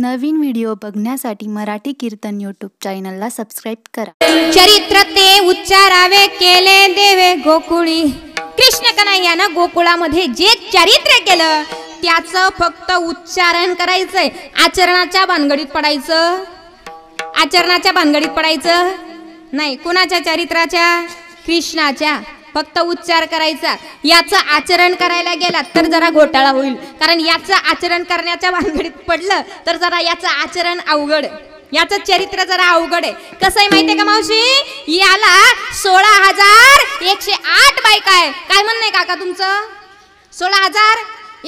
नवीन video बघण्यासाठी मराठी कीर्तन YouTube चॅनलला सबस्क्राईब करा चरित्र ते उच्चारावे केले देवे गोकुळी कृष्ण कन्हैयानं गोकुळामध्ये जे चरित्र केलं त्याचं फक्त उच्चारण करायचंय आचरणाच्या भानगडीत पडायचं आचरणाच्या भानगडीत पडायचं नाही कुणाच्या चरित्राच्या कृष्णाच्या फक्त उच्चार करायचा याचं आचरण करायला गेला तर जरा घोटाळा होईल कारण याचं आचरण करण्याच्या भानगडीत पडलं तर जरा याचं आचरण अवघड याच चरित्र जरा अवघड आहे कसं आहे माहितीये का मावशी याला सोळा हजार एकशे आठ बायका आहे काय म्हणणं काका तुमचं सोळा हजार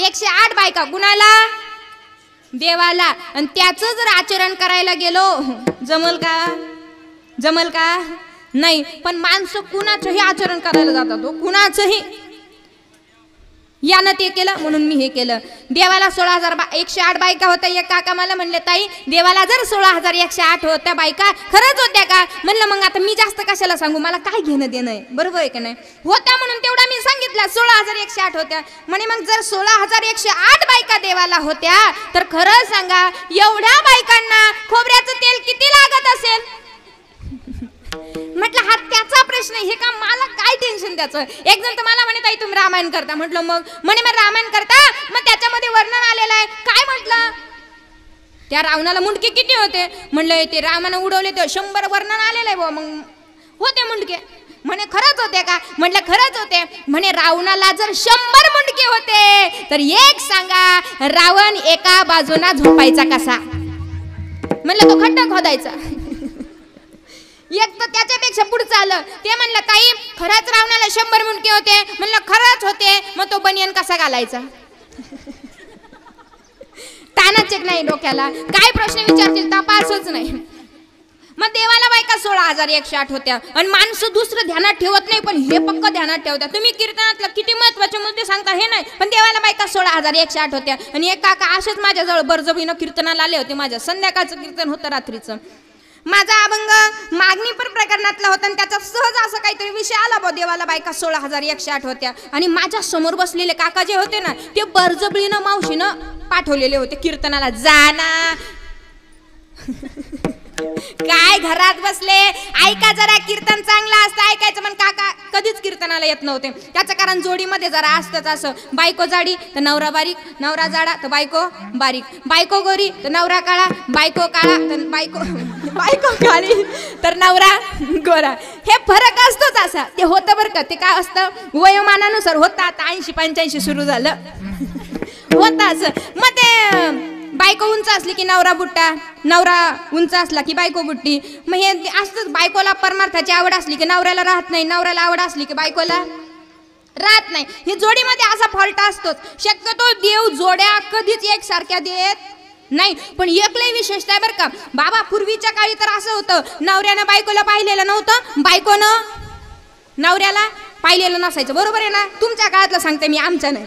एकशे आठ बायका कुणाला देवाला आणि त्याचं जर आचरण करायला गेलो जमल का जमल का नाही पण माणसं कुणाचंही आचरण करायला जातात हो, कुणाचंही यानं ते केलं म्हणून मी हे केलं देवाला सोळा हजार बा एकशे आठ बायका होत्या एक काका मला म्हणले ताई देवाला जर सोळा हजार एकशे आठ होत्या बायका खरंच होत्या का म्हणलं मग आता मी जास्त कशाला सांगू मला काय घेणं देणं आहे बरोबर आहे का नाही होत्या म्हणून तेवढा मी सांगितलं सोळा हजार एकशे आठ होत्या म्हणे मग जर सोळा हजार एकशे आठ बायका देवाला होत्या तर खरं सांगा एवढ्या बायकांना खोबऱ्याचं तेल किती लागत असेल म्हटलं हा त्याचा प्रश्न हे का मला काय टेन्शन त्याचं एक जण तर मला म्हणे ताई तुम्ही रामायण करता म्हटलं मग म्हणे मग रामायण करता मग त्याच्यामध्ये वर्णन आलेलं आहे काय म्हटलं त्या रावणाला मुंडके किती होते म्हणलं ते रामानं उडवले ते शंभर वर्णन आलेलं आहे मग होते मुंडके म्हणे खरंच होते का म्हटलं खरंच होते म्हणे रावणाला जर शंभर मुंडके होते तर एक सांगा रावण एका बाजूना झोपायचा कसा म्हणलं तो खड्डा खोदायचा एक तर त्याच्यापेक्षा पुढचं आलं ते म्हणलं ताई खरंच रावणाला शंभर मुंडके होते म्हणलं खरंच होते मग तो बनियन कसा घालायचा तानाच नाही डोक्याला काय प्रश्न विचारतील तपासच नाही मग देवाला बायका सोळा हजार एकशे आठ होत्या आणि माणसं दुसरं ध्यानात ठेवत नाही पण हे पक्क ध्यानात ठेवत्या तुम्ही कीर्तनातलं किती महत्वाचे मुद्दे सांगता हे नाही पण देवाला बायका सोळा हजार एकशे आठ होत्या आणि एक काका असेच माझ्याजवळ बरजबीनं कीर्तनाला आले होते माझ्या संध्याकाळचं कीर्तन होतं रात्रीचं माझा अभंग मागणी पण प्रकरणातला होता आणि त्याचा सहज असं काहीतरी विषय आला बा देवाला बायका सोळा हजार एकशे आठ होत्या आणि माझ्या समोर बसलेले काका जे होते ना ते बर्जबळीनं मावशीनं पाठवलेले होते कीर्तनाला जाना काय घरात बसले ऐका जरा कीर्तन चांगला असतं ऐकायचं पण काका कधीच कीर्तनाला येत नव्हते त्याचं कारण जोडीमध्ये जरा असतंच असं बायको जाडी तर नवरा बारीक नवरा जाडा तर बायको बारीक बायको गोरी तर नवरा काळा बायको काळा तर बायको बायको काळी तर नवरा गोरा हे फरक असतोच असा ते होतं बरं का ते काय असतं वयोमानानुसार होतं आता ऐंशी पंच्याऐंशी सुरू झालं होतं असं मग ते बायको उंच असली की नवरा बुट्टा नवरा उंच असला की बायको बुट्टी मग हे असतंच बायकोला परमार्थाची आवड असली की नवऱ्याला राहत नाही नवऱ्याला आवड असली की बायकोला राहत नाही हे जोडीमध्ये असा फॉल्ट असतोच शक्यतो देव जोड्या कधीच एकसारख्या देत नाही पण एकलय विशेषता बरं का बाबा पूर्वीच्या काळी तर असं होतं नवऱ्यानं बायकोला पाहिलेलं नव्हतं बायकोनं नवऱ्याला पाहिलेलं नसायचं बरोबर आहे ना तुमच्या काळातलं सांगते मी आमच्या नाही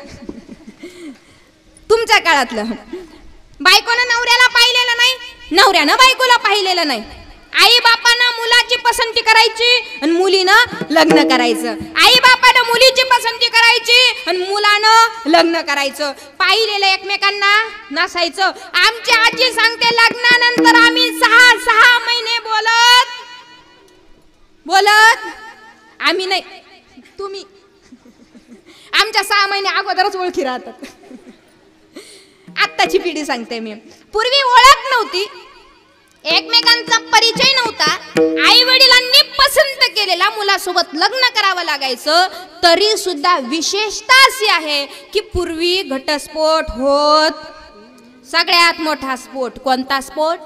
तुमच्या काळातलं बायकोनं नवऱ्याला पाहिलेलं नाही नवऱ्यानं बायकोला पाहिलेलं नाही आई बापानं मुलाची पसंती करायची आणि मुलीनं लग्न करायचं आई बाप त्या मुलीची पसंती करायची आणि मुलानं लग्न करायचं पाहिलेलं एकमेकांना नसायचं आमची आजी सांगते लग्नानंतर आम्ही सहा सहा महिने बोलत बोलत आम्ही नाही तुम्ही आमच्या सहा महिने अगोदरच ओळखी राहतात आत्ताची पिढी सांगते मी पूर्वी ओळख नव्हती एकमेकांचा परिचय नव्हता आई वडिलांनी पसंत केलेला मुलासोबत लग्न करावं लागायचं तरी सुद्धा विशेषता अशी आहे की पूर्वी घटस्फोट होत सगळ्यात मोठा स्फोट कोणता स्फोट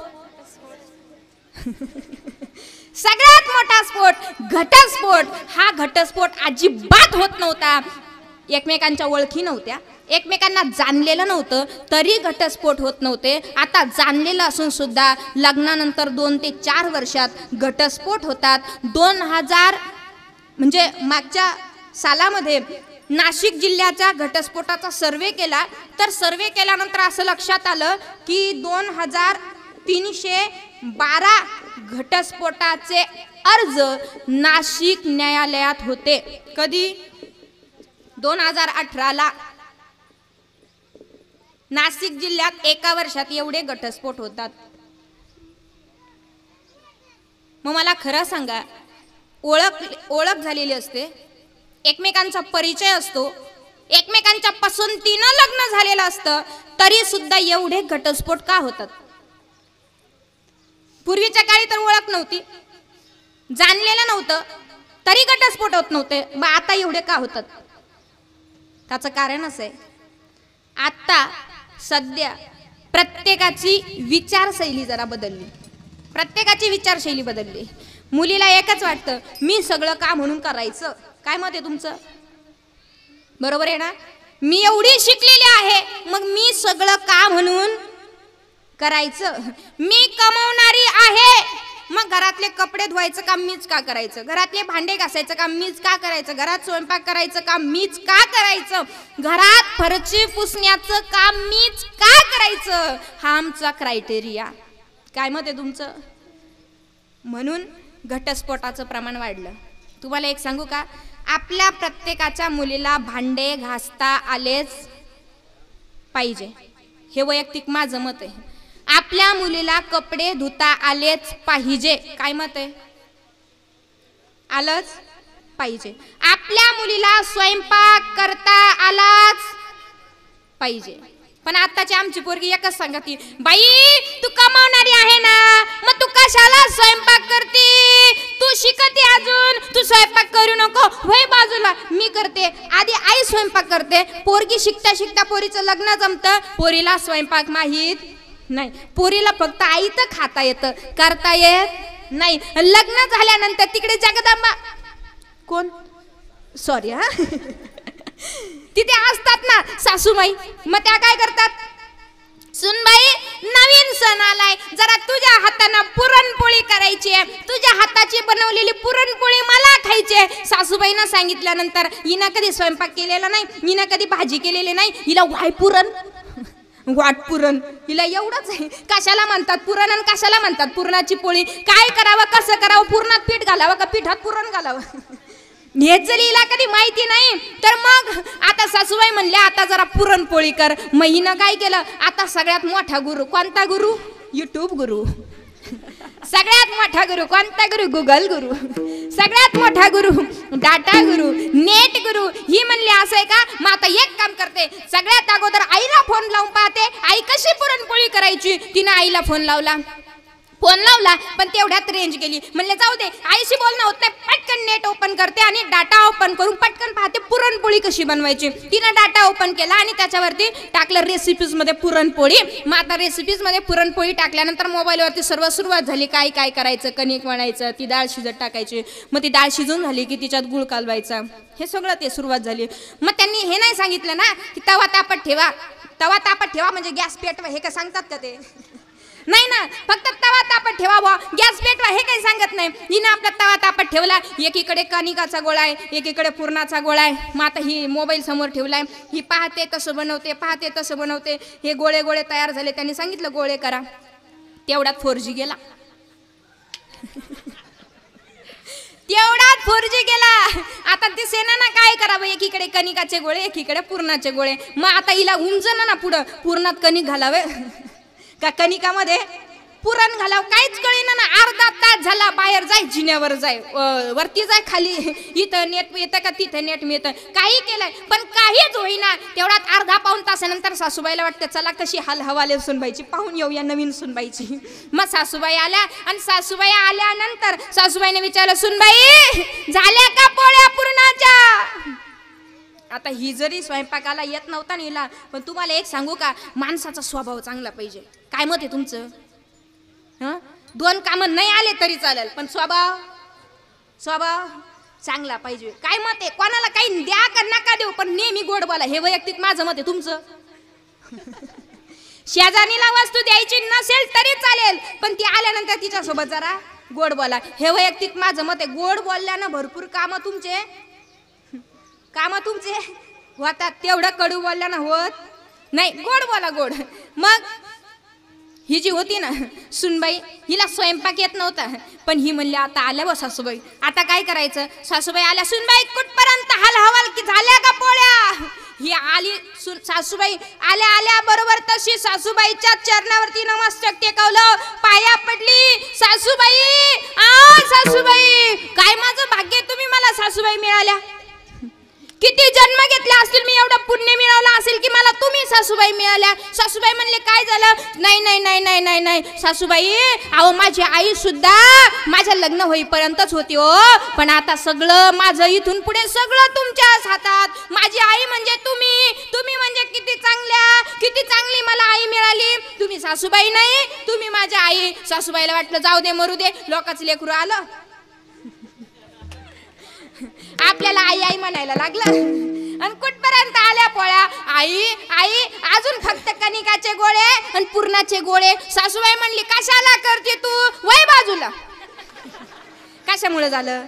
सगळ्यात मोठा स्फोट घटस्फोट हा घटस्फोट अजिबात होत नव्हता एकमेकांच्या ओळखी नव्हत्या एकमेकांना जाणलेलं नव्हतं तरी घटस्फोट होत नव्हते आता जाणलेलं असून सुद्धा लग्नानंतर दोन ते चार वर्षात घटस्फोट होतात दोन हजार म्हणजे मागच्या सालामध्ये नाशिक जिल्ह्याचा घटस्फोटाचा सर्वे केला तर सर्वे केल्यानंतर असं लक्षात आलं की दोन हजार तीनशे बारा घटस्फोटाचे अर्ज नाशिक न्यायालयात होते कधी दोन हजार अठराला नाशिक जिल्ह्यात एका वर्षात एवढे घटस्फोट होतात मग मला खरं सांगा ओळख ओळख झालेली असते एकमेकांचा परिचय असतो एकमेकांच्या पसंतीनं लग्न झालेलं असतं तरी सुद्धा एवढे घटस्फोट का होतात पूर्वीच्या काळी तर ओळख नव्हती जाणलेलं नव्हतं तरी घटस्फोट होत नव्हते मग आता एवढे का होतात त्याचं असं आहे आत्ता सध्या प्रत्येकाची विचारशैली जरा बदलली प्रत्येकाची विचारशैली बदलली मुलीला एकच वाटतं मी सगळं का म्हणून करायचं काय मत आहे तुमचं बरोबर आहे ना मी एवढी शिकलेली आहे मग मी सगळं का म्हणून करायचं मी कमवणारी आहे मग घरातले कपडे धुवायचं काम मीच का करायचं घरातले भांडे घासायचं काम मीच का करायचं घरात स्वयंपाक करायचं काम मीच का करायचं घरात फरची पुसण्याचं काम मीच का करायचं हा आमचा क्रायटेरिया काय मत आहे तुमचं म्हणून घटस्फोटाचं प्रमाण वाढलं तुम्हाला एक सांगू का आपल्या प्रत्येकाच्या मुलीला भांडे घासता आलेच पाहिजे हे वैयक्तिक माझं मत आहे आपल्या मुलीला कपडे धुता आलेच पाहिजे काय मत आहे आलंच पाहिजे आपल्या मुलीला स्वयंपाक करता आलाच पाहिजे पण आताची आमची पोरगी एकच सांगते बाई तू कमावणारी आहे ना मग तू कशाला स्वयंपाक करते तू शिकते अजून तू स्वयंपाक करू नको वय बाजूला मी करते आधी आई स्वयंपाक करते पोरगी शिकता शिकता पोरीचं लग्न जमतं पोरीला स्वयंपाक माहीत नाही पोरीला फक्त आई तर खाता येतं करता येत नाही लग्न झाल्यानंतर तिकडे जगदंबा कोण सॉरी हा तिथे असतात ना सासूबाई मग त्या काय करतात सुनबाई नवीन सण आलाय जरा तुझ्या हाताने पुरणपोळी करायची आहे तुझ्या हाताची बनवलेली पुरणपोळी मला खायची आहे सासूबाईनं सांगितल्यानंतर हिनं कधी स्वयंपाक केलेला नाही हिनं कधी भाजी केलेली नाही हिला वाय पुरण वाट पुरण हिला एवढंच आहे कशाला म्हणतात पुरण आणि कशाला म्हणतात पुरणाची पोळी काय करावं कसं करावं पुरणात पीठ घालावं का पिठात पुरण घालावं हेच जरी हिला कधी माहिती नाही तर मग आता सासूबाई म्हणल्या आता जरा पुरणपोळी कर मग काय केलं आता सगळ्यात मोठा गुरु कोणता गुरु युट्यूब गुरु सगळ्यात मोठा गुरु कोणता गुरु गुगल गुरु सगळ्यात मोठा गुरु डाटा गुरु नेट गुरु ही म्हणली असं का मग आता एक काम करते सगळ्यात अगोदर आईला फोन लावून पाहते आई कशी पुरणपोळी करायची तिने आईला फोन लावला फोन लावला पण तेवढ्यात रेंज गेली म्हणले जाऊ दे आईशी बोलणं होत नाही पटकन नेट ओपन करते आणि डाटा ओपन करून पटकन पाहते पुरणपोळी कशी बनवायची तिनं डाटा ओपन केला आणि त्याच्यावरती टाकलं रेसिपीजमध्ये पुरणपोळी मग आता रेसिपीजमध्ये पुरणपोळी टाकल्यानंतर मोबाईलवरती सर्व सुरुवात झाली काय काय करायचं कणिक म्हणायचं ती डाळ शिजत टाकायची मग ती डाळ शिजून झाली की तिच्यात गुळ कालवायचा हे सगळं ते सुरुवात झाली मग त्यांनी हे नाही सांगितलं ना की तवा तापत ठेवा तवा तापत ठेवा म्हणजे गॅस पेटवा हे का सांगतात का ते नाही ना फक्त तवा तापत ठेवा गॅस पेटवा हे काही सांगत नाही हिनं आपला तवा तापत ठेवला एकीकडे कणिकाचा गोळा आहे एकीकडे पुरणाचा गोळा आहे मग आता ही मोबाईल समोर ठेवलाय ही पाहते तसं बनवते पाहते तसं बनवते हे गोळे गोळे तयार झाले त्यांनी सांगितलं गोळे करा तेवढ्यात फोर जी गेला तेवढाच जी गेला आता ते सेना ना काय करावं एकीकडे कणिकाचे गोळे एकीकडे पूर्णाचे गोळे मग आता हिला उमजणं ना पुढं पूर्णात कणिक घालावे का कनिकामध्ये पुरण घालाव काहीच कळेना ना अर्धा तास झाला बाहेर जाय जिन्यावर जाय वरती जाय खाली इथं नेट येतं का तिथं नेट मिळत काही केलंय पण काहीच होईना तेवढ्यात अर्धा पाऊन तासानंतर सासूबाईला वाटतं चला कशी हाल हवाले सुनबाईची पाहून येऊया नवीन सुनबाईची मग सासूबाई आल्या आणि सासूबाई आल्यानंतर सासूबाईने विचारलं सुनबाई झाल्या का पोळ्या पूर्णाच्या आता ही जरी स्वयंपाकाला येत नव्हता हिला पण तुम्हाला एक सांगू का माणसाचा स्वभाव चांगला पाहिजे काय मत आहे तुमचं हं दोन कामं नाही आले तरी चालेल पण स्वभाव स्वभाव चांगला पाहिजे काय मत आहे कोणाला काही द्या का नका देऊ पण नेहमी गोड बोला हे वैयक्तिक माझं मत आहे तुमचं शेजारीला वस्तू द्यायची नसेल तरी चालेल पण ती आल्यानंतर तिच्यासोबत जरा गोड बोला हे वैयक्तिक माझं मत आहे गोड बोलल्यानं भरपूर कामं तुमचे कामं तुमचे होतात तेवढं कडू बोलल्यानं होत नाही गोड बोला गोड मग ही जी होती ना सुनबाई हिला स्वयंपाक येत नव्हता पण ही म्हणली आता आल्या व सासूबाई आता काय करायचं सासूबाई आल्या सुनबाई कुठपर्यंत हाल हवाल की झाल्या का पोळ्या ही आली सुन सासूबाई आल्या आल्या बरोबर तशी सासूबाईच्या चरणावरती नमस्कार टेकवलं पाया पडली सासूबाई आ सासूबाई काय माझं भाग्य तुम्ही मला सासूबाई मिळाल्या किती जन्म घेतले असतील मी एवढं पुण्य मिळवलं असेल की मला तुम्ही सासूबाई मिळाल्या सासूबाई म्हणले काय झालं नाही नाही नाही नाही नाही नाही सासूबाई अहो माझी आई सुद्धा माझ्या लग्न होईपर्यंतच होती हो पण आता सगळं माझं इथून पुढे सगळं तुमच्याच हातात माझी आई म्हणजे तुम्ही तुम्ही म्हणजे किती चांगल्या किती चांगली मला आई मिळाली तुम्ही सासूबाई नाही तुम्ही माझ्या आई सासूबाईला वाटलं जाऊ दे मरू दे लोकांचं लेकरू आलं आपल्याला आई आई म्हणायला लागलं आणि कुठपर्यंत आल्या पोळ्या आई आई अजून फक्त कनिकाचे गोळे आणि पूर्णाचे गोळे सासूबाई म्हणली कशाला करते तू वय बाजूला कशामुळे झालं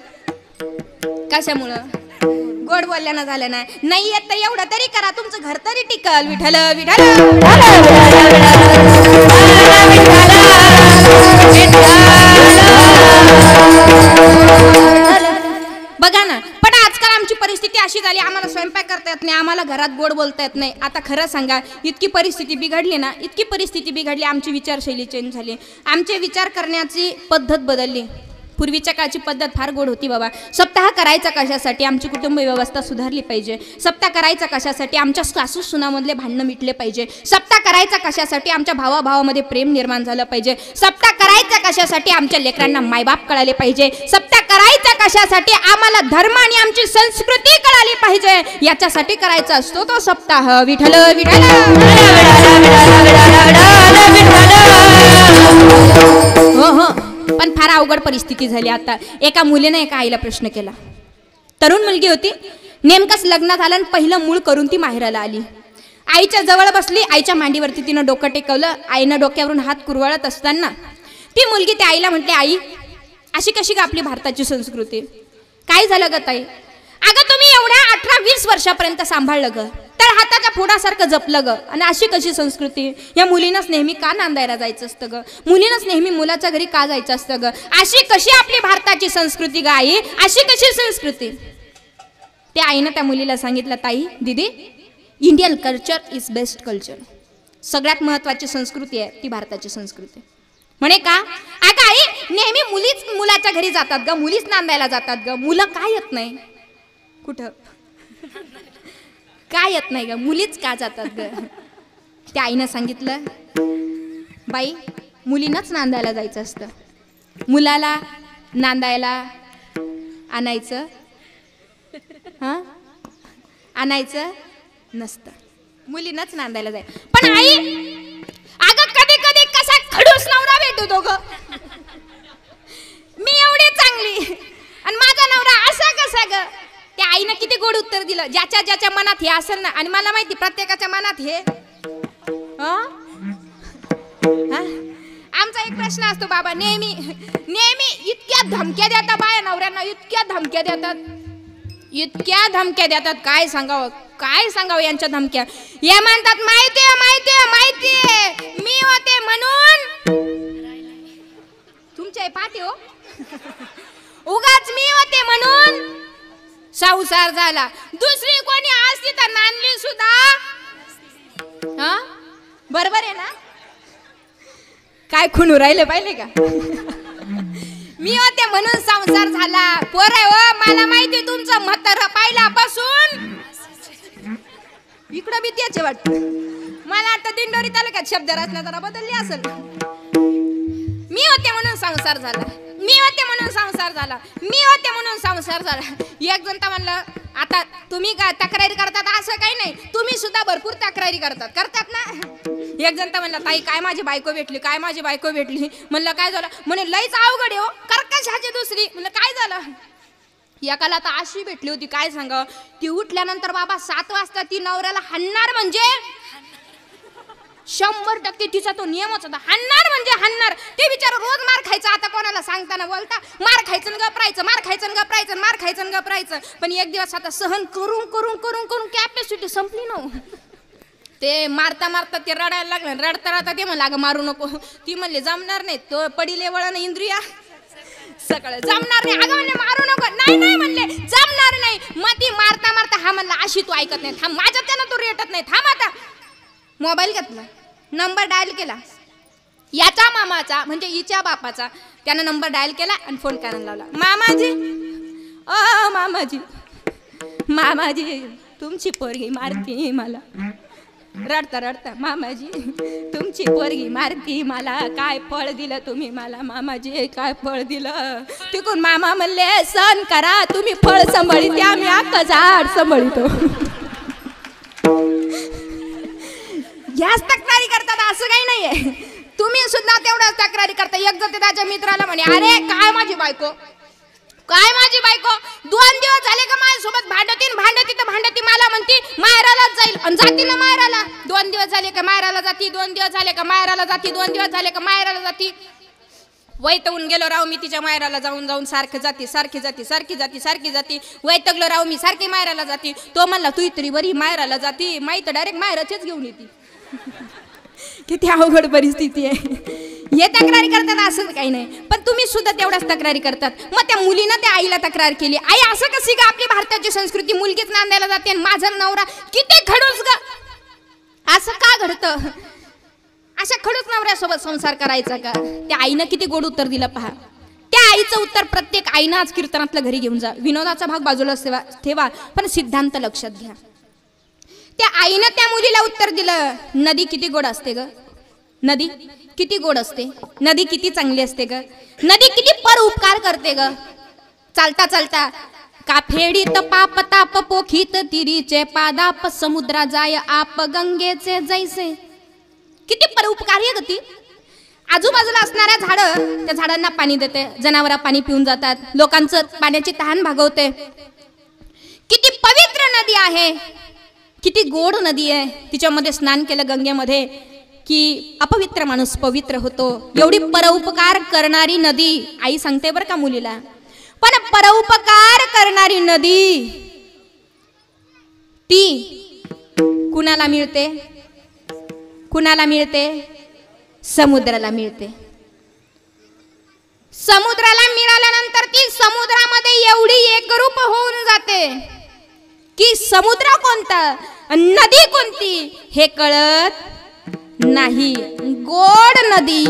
कशामुळं गोड बोलल्यानं झालं नाही येत एवढं तरी करा तुमचं घर तरी टिकल विठल विठल घरात गोड बोलता येत नाही आता खरं सांगा इतकी परिस्थिती बिघडली ना इतकी परिस्थिती बिघडली आमची विचारशैली चेंज झाली आमचे विचार करण्याची पद्धत बदलली पूर्वीच्या काळची पद्धत फार गोड होती बाबा सप्ताह करायचा कशासाठी आमची कुटुंब व्यवस्था सुधारली पाहिजे सप्ताह करायचा कशासाठी आमच्या सासू सुनामधले भांडणं मिटले पाहिजे सप्ताह करायचा कशासाठी आमच्या भावाभावामध्ये प्रेम निर्माण झालं पाहिजे सप्ताह करायचा कशासाठी आमच्या लेकरांना मायबाप कळाले पाहिजे सप्ताह करायचा कशासाठी आम्हाला धर्म आणि आमची संस्कृती कळाली पाहिजे याच्यासाठी करायचा असतो तो सप्ताह विठल विठल अवघड परिस्थिती झाली आता एका मुलीने एका आईला प्रश्न केला तरुण मुलगी होती नेमकंच लग्नात आलं आणि पहिलं मूळ करून ती माहेराला आली आईच्या जवळ बसली आईच्या मांडीवरती तिनं डोकं टेकवलं आईनं डोक्यावरून हात कुरवाळत असताना ती मुलगी त्या आईला म्हटली आई अशी कशी का आपली भारताची संस्कृती काय झालं ग ताई अगं तुम्ही एवढ्या अठरा वीस वर्षापर्यंत सांभाळलं ग तर हाताच्या फोडासारखं जपलं ग आणि अशी कशी संस्कृती या मुलीनंच नेहमी का नांदायला जायचं असतं ग मुलीनंच नेहमी मुलाच्या घरी का जायचं असतं ग अशी कशी आपली भारताची संस्कृती ग आई अशी कशी संस्कृती त्या आईनं त्या मुलीला सांगितलं ताई दिदी Indian culture is best culture सगळ्यात महत्त्वाची संस्कृती आहे ती भारताची संस्कृती म्हणे का अगं आई नेहमी मुलीच मुलाच्या घरी जातात ग मुलीच नांदायला जातात ग मुलं काय येत नाही कुठं काय येत नाही ग मुलीच का जातात ग त्या आईनं सांगितलं बाई मुलीनंच नांदायला जायचं असतं मुलाला नांदायला आणायचं हा आणायचं नसतं मुलीनंच नांदायला जाय पण आई अग कधी कधी कसा खडूस नवरा भेटू दोघ मी एवढी चांगली आणि माझा नवरा असा कसा ग त्या आईनं किती गोड उत्तर दिलं ज्याच्या ज्याच्या मनात हे असेल ना आणि मला माहिती प्रत्येकाच्या मनात हे आमचा एक प्रश्न असतो बाबा नेहमी नेहमी इतक्या धमक्या देतात बाया नवऱ्यांना इतक्या धमक्या देतात इतक्या धमक्या देतात काय सांगावं काय सांगावं यांच्या धमक्या या म्हणतात माहिती आहे माहिती आहे माहिती आहे मी होते म्हणून तुमच्या पाहते हो उगाच मी होते म्हणून संसार झाला दुसरी कोणी असती तर नांदली सुद्धा बरोबर आहे ना काय खुनू राहिले पाहिले का मी होते म्हणून संसार झाला पोर हो मला माहिती तुमचं म्हातार पाहिल्यापासून इकडं बी त्याचे वाटत मला आता दिंडोरी तालुक्यात शब्द रचना जरा बदलली असेल मी होते म्हणून संसार झाला मी होते म्हणून संसार झाला मी होते म्हणून संसार झाला एक जनता म्हणलं आता तुम्ही का तक्रारी करतात असं काही नाही तुम्ही सुद्धा भरपूर तक्रारी करतात करतात ना एक जनता म्हणला ताई काय माझी बायको भेटली काय माझी बायको भेटली म्हणलं काय झालं म्हणे लईच अवघड हो कर्कश ह्याची दुसरी म्हणलं काय झालं एकाला तर अशी भेटली होती काय सांग ती उठल्यानंतर बाबा सात वाजता ती नवऱ्याला हाणणार म्हणजे शंभर टक्के तिचा तो नियमच होता हाणणार म्हणजे हाणणार ते बिचारा रोज मार खायचा आता कोणाला सांगताना बोलता मार खायचं गपरायचं मार खायचं गपरायचं मार खायचं गपरायचं पण एक दिवस आता सहन करून करून करून करून कॅपॅसिटी संपली ना हो. ते मारता मारता ते रडायला लागलं रडता रडता ते म्हणलं अगं मारू नको ती म्हणले जमणार नाही तो पडिले वळण इंद्रिया सकाळ जमणार नाही अगं म्हणले मारू नको नाही नाही म्हणले जमणार नाही मग ती मारता मारता हा म्हणला अशी तू ऐकत नाही थांब माझ्यात त्यानं तू रेटत नाही थांब आता मोबाईल घेतला नंबर डायल केला याचा मामाचा म्हणजे हिच्या बापाचा त्यानं नंबर डायल केला आणि फोन करायला लावला मामाजी अ मामाजी मामाजी तुमची पोरगी मारती मला रडता रडता मामाजी तुमची पोरगी मारती मला काय फळ दिलं तुम्ही मला मामाजी काय फळ दिलं तिकून मामा म्हणले सण करा तुम्ही फळ सांभाळी आम्ही अख्खा झाड सांभाळतो नाहीये तुम्ही सुद्धा तेवढ्याच तक्रारी करता एक जण ते त्याच्या मित्राला म्हणे अरे काय माझी बायको काय माझी बायको दोन दिवस झाले का माझ्यासोबत भांडतीन भांडती तर भांडती मला म्हणती मायरालाच जाईल जाती ना मायराला दोन दिवस झाले का मायराला जाती दोन दिवस झाले का मायराला जाती दोन दिवस झाले का मायराला जाती वैतवून गेलो राव मी तिच्या मायराला जाऊन जाऊन सारखे जाते सारखी जाती सारखी जाती सारखी जाती वैतगलो राव मी सारखी मायराला जाती तो म्हणला तू इतरी बरी मायराला जाती माहीत डायरेक्ट मायराचीच घेऊन येते किती अवघड परिस्थिती आहे हे तक्रारी करताना असं काही नाही पण तुम्ही सुद्धा तेवढ्याच तक्रारी करतात मग त्या मुलीनं त्या आईला तक्रार केली आई असं कशी का आपली भारताची संस्कृती मुलगीच नांदायला जाते आणि माझा नवरा किती खडूस ग असं का घडतं अशा खडूस नवऱ्यासोबत संसार करायचा का त्या आईनं किती गोड उत्तर दिलं पहा त्या आईचं उत्तर प्रत्येक आईनं आज कीर्तनातलं घरी घेऊन जा विनोदाचा भाग बाजूला ठेवा पण सिद्धांत लक्षात घ्या त्या आईनं त्या मुलीला उत्तर दिलं नदी किती गोड असते ग नदी किती गोड असते नदी किती चांगली असते ग नदी किती पर उपकार करते ग चालता चालता काफेडीत पाप ताप पोखीत तिरीचे पादाप समुद्रा जाय आप गंगेचे जैसे किती पर उपकार आहे ग ती आजूबाजूला असणाऱ्या झाड त्या झाडांना पाणी देते जनावर पाणी पिऊन जातात लोकांचं पाण्याची तहान भागवते किती पवित्र नदी आहे किती गोड नदी आहे तिच्यामध्ये स्नान केलं गंगेमध्ये की अपवित्र माणूस पवित्र होतो एवढी परोपकार करणारी नदी आई सांगते बर का मुलीला पण परोपकार करणारी नदी ती कुणाला मिळते कुणाला मिळते समुद्राला मिळते समुद्राला मिळाल्यानंतर ती समुद्रामध्ये एवढी एकरूप होऊन जाते की समुद्र कोणता नदी कोणती हे कळत नाही गोड नदी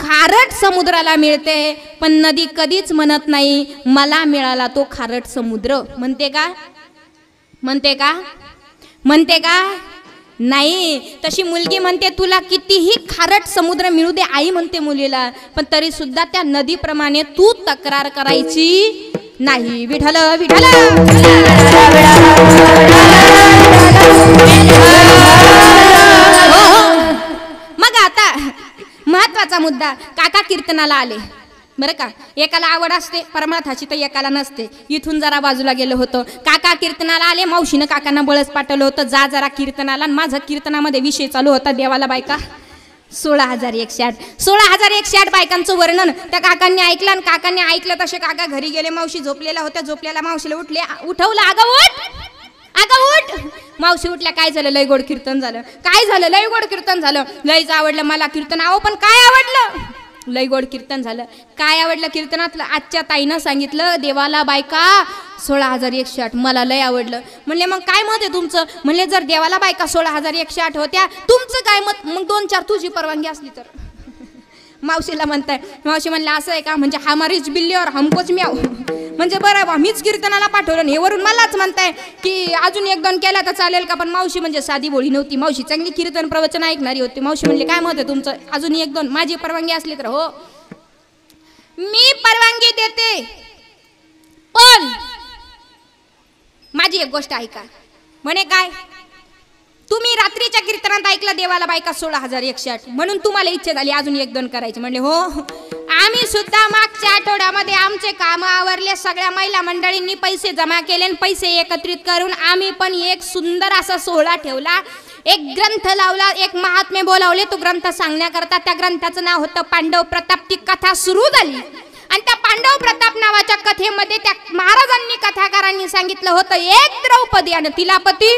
खारट समुद्राला मिळते पण नदी कधीच म्हणत नाही मला मिळाला तो खारट समुद्र म्हणते का म्हणते का म्हणते का नाही तशी मुलगी म्हणते तुला कितीही खारट समुद्र मिळू दे आई म्हणते मुलीला पण तरी सुद्धा त्या नदीप्रमाणे तू तक्रार करायची नाही विठल विठल हो, हो. मग आता महत्वाचा मुद्दा काका कीर्तनाला आले बरं का एकाला आवड असते परमार्थाची तर एकाला नसते इथून जरा बाजूला गेलो होतो काका कीर्तनाला आले मावशीनं काकांना बळस पाठवलं होतं जा जरा कीर्तनाला माझं कीर्तनामध्ये विषय चालू होता देवाला बायका सोळा हजार एकशे आठ सोळा हजार एकशे आठ बायकांचं वर्णन त्या काकांनी ऐकलं आणि काकांनी ऐकलं तसे काका घरी गेले मावशी झोपलेल्या होत्या झोपलेला मावशीला उठले उठवलं अगं उठ अगं उठ मावशी उठल्या काय झालं लय गोड कीर्तन झालं काय झालं लय गोड कीर्तन झालं लयचं आवडलं मला कीर्तन आव पण काय आवडलं लई गोड कीर्तन झालं काय आवडलं कीर्तनातलं आजच्या ताईनं सांगितलं देवाला बायका सोळा हजार एकशे आठ मला लय आवडलं म्हणले मग काय मत आहे तुमचं म्हणले जर देवाला बायका सोळा हजार एकशे आठ होत्या तुमचं काय मत मग दोन चार तुझी परवानगी असली तर मावशीला म्हणताय मावशी म्हणलं असं आहे का म्हणजे हा मारीच बिल्लीवर हमकोच मी म्हणजे बरं बा मीच कीर्तनाला पाठवलं हे वरून मलाच म्हणताय की अजून एक दोन केला तर चालेल का पण मावशी म्हणजे साधी बोळी नव्हती मावशी चांगली कीर्तन प्रवचन ऐकणारी होती मावशी म्हणली काय मत तुमचं अजून एक दोन माझी परवानगी असली तर हो मी परवानगी देते पण माझी एक गोष्ट ऐका म्हणे काय तुम्ही रात्रीच्या कीर्तनात ऐकलं देवाला बायका सोळा हजार एकशे आठ म्हणून तुम्हाला इच्छा झाली अजून एक दोन करायची म्हणले हो, हो आम्ही सुद्धा मागच्या आठवड्यामध्ये आमचे काम आवरले सगळ्या महिला मंडळींनी पैसे जमा केले आणि पैसे एकत्रित करून आम्ही पण एक सुंदर असा सोहळा ठेवला एक ग्रंथ लावला एक महात्मे बोलावले तो ग्रंथ सांगण्याकरता त्या ग्रंथाचं नाव होतं पांडव प्रताप ती कथा सुरू झाली आणि त्या पांडव प्रताप नावाच्या कथेमध्ये त्या महाराजांनी कथाकारांनी सांगितलं होतं एक द्रौपदी आणि तिला पती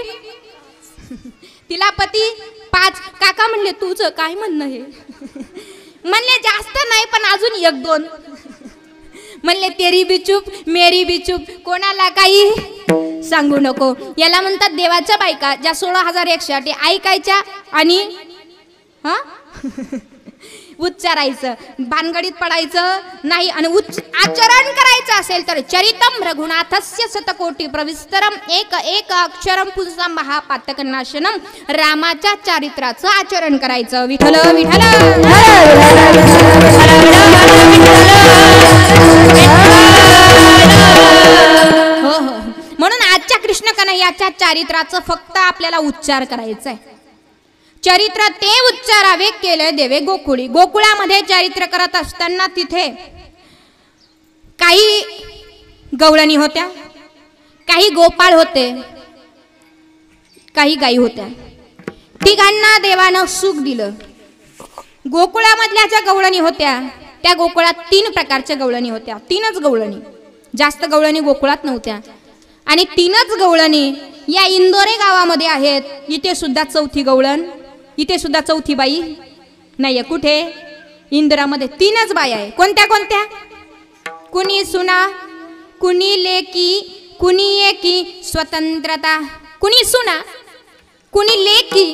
तिला पती पाच काका म्हणले तुझं काय म्हणणं हे म्हणले जास्त नाही पण अजून एक दोन म्हणले तेरी बिचूप मेरी बिचूप कोणाला काही सांगू नको याला म्हणतात देवाच्या बायका ज्या सोळा हजार एकशे ऐकायच्या आणि हा उच्चारायचं भानगडीत पडायचं नाही आणि उच्च आचरण करायचं असेल तर चरितम रघुनाथस्य शतकोटी प्रविस्तरम एक एक अक्षरम पुंसा महापातक नाशनम रामाच्या चारित्राचं आचरण करायचं विठल विठल हो हो म्हणून आजच्या कृष्ण याच्या चारित्राचं फक्त आपल्याला उच्चार करायचा आहे चरित्र ते उच्चारावे केले देवे गोकुळी गोकुळामध्ये चरित्र करत असताना तिथे काही गवळणी होत्या काही गोपाळ होते काही गाई होत्या तिघांना देवानं सुख दिलं गोकुळामधल्या ज्या गवळणी होत्या त्या गोकुळात तीन प्रकारच्या गवळणी होत्या तीनच गवळणी जास्त गवळणी गोकुळात नव्हत्या आणि तीनच गवळणी या इंदोरे गावामध्ये आहेत इथे सुद्धा चौथी गवळण इथे सुद्धा चौथी बाई नाहीये कुठे इंदिरामध्ये तीनच बाई आहे कोणत्या कोणत्या कुणी सुना कुणी लेकी कुणी एकी स्वतंत्रता कुणी सुना कुणी लेकी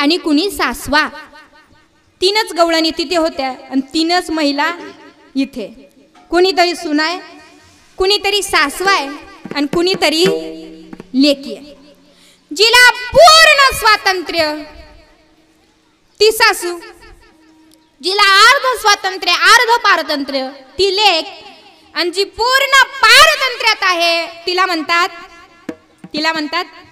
आणि कुणी सासवा तीनच गवळणी तिथे होत्या आणि तीनच महिला इथे कुणीतरी सुनाय कुणीतरी सासवाय आणि कुणीतरी लेकी आहे जिला पूर्ण स्वातंत्र्य ती सासू जिला अर्ध स्वातंत्र्य अर्ध पारतंत्र्य ती लेख आणि जी पूर्ण पारतंत्र्यात आहे तिला म्हणतात तिला म्हणतात